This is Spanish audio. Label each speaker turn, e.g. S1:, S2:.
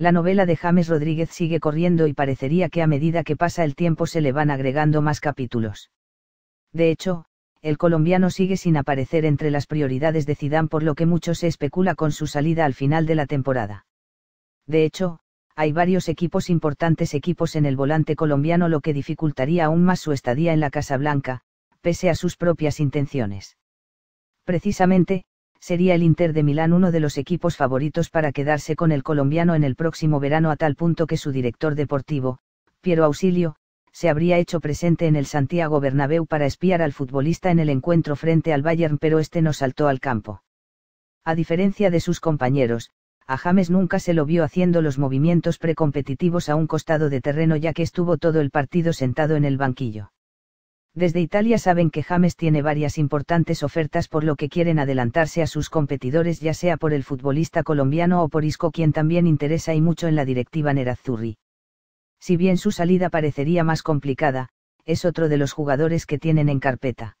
S1: la novela de James Rodríguez sigue corriendo y parecería que a medida que pasa el tiempo se le van agregando más capítulos. De hecho, el colombiano sigue sin aparecer entre las prioridades de Zidane por lo que mucho se especula con su salida al final de la temporada. De hecho, hay varios equipos importantes equipos en el volante colombiano lo que dificultaría aún más su estadía en la Casa Blanca, pese a sus propias intenciones. Precisamente, sería el Inter de Milán uno de los equipos favoritos para quedarse con el colombiano en el próximo verano a tal punto que su director deportivo, Piero Auxilio, se habría hecho presente en el Santiago Bernabéu para espiar al futbolista en el encuentro frente al Bayern, pero este no saltó al campo. A diferencia de sus compañeros, a James nunca se lo vio haciendo los movimientos precompetitivos a un costado de terreno ya que estuvo todo el partido sentado en el banquillo. Desde Italia saben que James tiene varias importantes ofertas por lo que quieren adelantarse a sus competidores ya sea por el futbolista colombiano o por Isco quien también interesa y mucho en la directiva Nerazzurri. Si bien su salida parecería más complicada, es otro de los jugadores que tienen en carpeta.